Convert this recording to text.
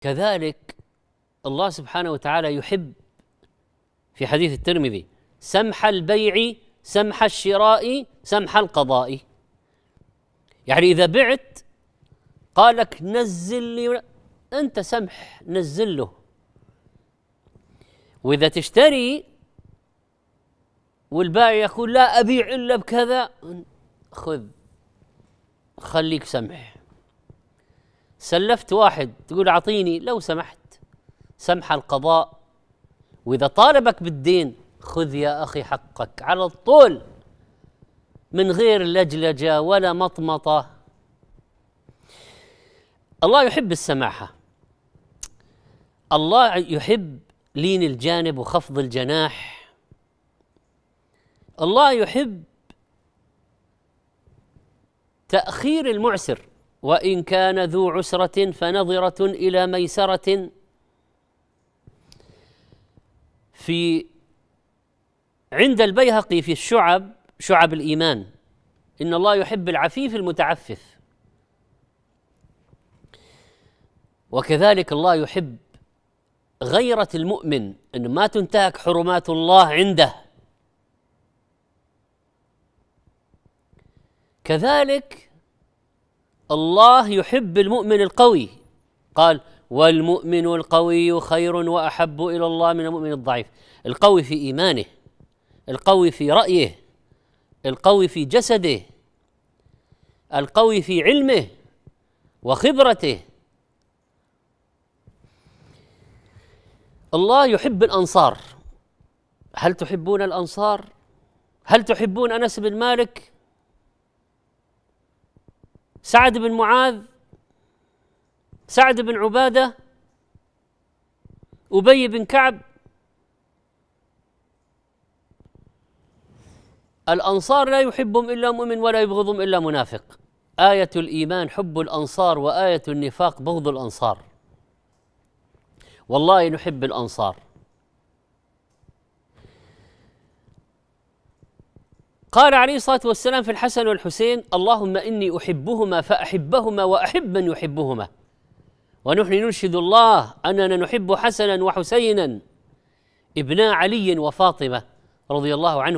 كذلك الله سبحانه وتعالى يحب في حديث الترمذي سمح البيع سمح الشراء سمح القضاء يعني إذا بعت قال لك نزل لي أنت سمح نزل له وإذا تشتري والبائع يقول لا أبيع إلا بكذا خذ خليك سمح سلفت واحد تقول اعطيني لو سمحت سمح القضاء واذا طالبك بالدين خذ يا اخي حقك على الطول من غير لجلجه ولا مطمطه الله يحب السماحه الله يحب لين الجانب وخفض الجناح الله يحب تاخير المعسر وإن كان ذو عسرة فنظرة إلى ميسرة في عند البيهقي في الشعب شعب الإيمان إن الله يحب العفيف المتعفف وكذلك الله يحب غيرة المؤمن أن ما تنتهك حرمات الله عنده كذلك الله يحب المؤمن القوي قال والمؤمن القوي خير واحب الى الله من المؤمن الضعيف القوي في ايمانه القوي في رايه القوي في جسده القوي في علمه وخبرته الله يحب الانصار هل تحبون الانصار هل تحبون انس بن مالك سعد بن معاذ سعد بن عباده ابي بن كعب الانصار لا يحبهم الا مؤمن ولا يبغضهم الا منافق ايه الايمان حب الانصار وايه النفاق بغض الانصار والله نحب الانصار قال عليه الصلاة والسلام في الحسن والحسين اللهم إني أحبهما فأحبهما وأحب من يحبهما ونحن ننشد الله أننا نحب حسنا وحسينا ابنا علي وفاطمة رضي الله عنه